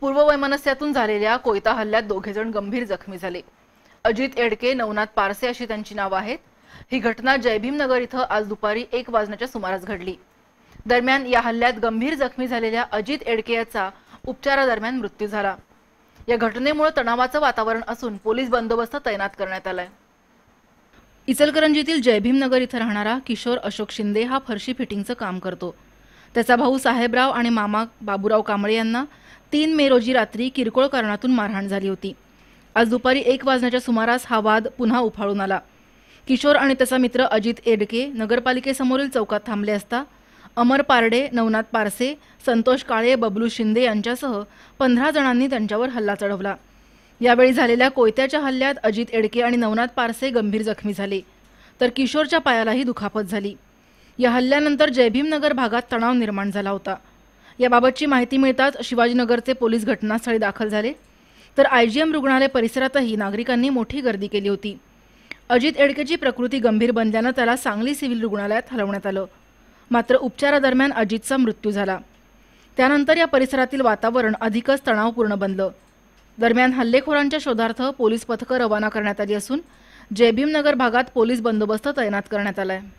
पूर्व वैमनस्यातून झालेल्या कोयता हल्ल्यात दोघे जण गंभीर जखमी झाले अजित एडके नवनाथ पारसे अशी त्यांची नावं आहेत ही घटना जयभीम नगर इथं आज दुपारी एक वाजण्याच्या सुमारास घडली दरम्यान या हल्ल्यात गंभीर जखमी झालेल्या अजित एडके याचा उपचारादरम्यान मृत्यू झाला या घटनेमुळे तणावाचं वातावरण असून पोलीस बंदोबस्त तैनात करण्यात आलाय इचलकरंजीतील जयभीम नगर इथं राहणारा किशोर अशोक शिंदे हा फरशी फिटिंगचं काम करतो त्याचा भाऊ साहेबराव आणि मामा बाबूराव कांबळे यांना तीन मे रोजी रात्री किरकोळ कारणातून मारहाण झाली होती आज दुपारी एक वाजण्याच्या सुमारास हा वाद पुन्हा उफाळून आला किशोर आणि त्याचा मित्र अजित एडके नगरपालिकेसमोरील चौकात थांबले असता अमर पारडे नवनाथ पारसे संतोष काळे बबलू शिंदे यांच्यासह पंधरा जणांनी त्यांच्यावर हल्ला चढवला यावेळी झालेल्या कोयत्याच्या हल्ल्यात अजित एडके आणि नवनाथ पारसे गंभीर जखमी झाले तर किशोरच्या पायालाही दुखापत झाली या हल्ल्यानंतर जयभीमनगर भागात तणाव निर्माण झाला होता याबाबतची माहिती मिळताच शिवाजीनगरचे पोलीस घटनास्थळी दाखल झाले तर आय जी एम रुग्णालय परिसरातही नागरिकांनी मोठी गर्दी केली होती अजित एडकेची प्रकृती गंभीर बनल्यानं त्याला सांगली सिव्हिल रुग्णालयात हलवण्यात आलं मात्र उपचारादरम्यान अजितचा मृत्यू झाला त्यानंतर या परिसरातील वातावरण अधिकच तणावपूर्ण बनलं दरम्यान हल्लेखोरांच्या शोधार्थ पोलीस पथकं रवाना करण्यात आली असून जयभीमनगर भागात पोलीस बंदोबस्त तैनात करण्यात आला आहे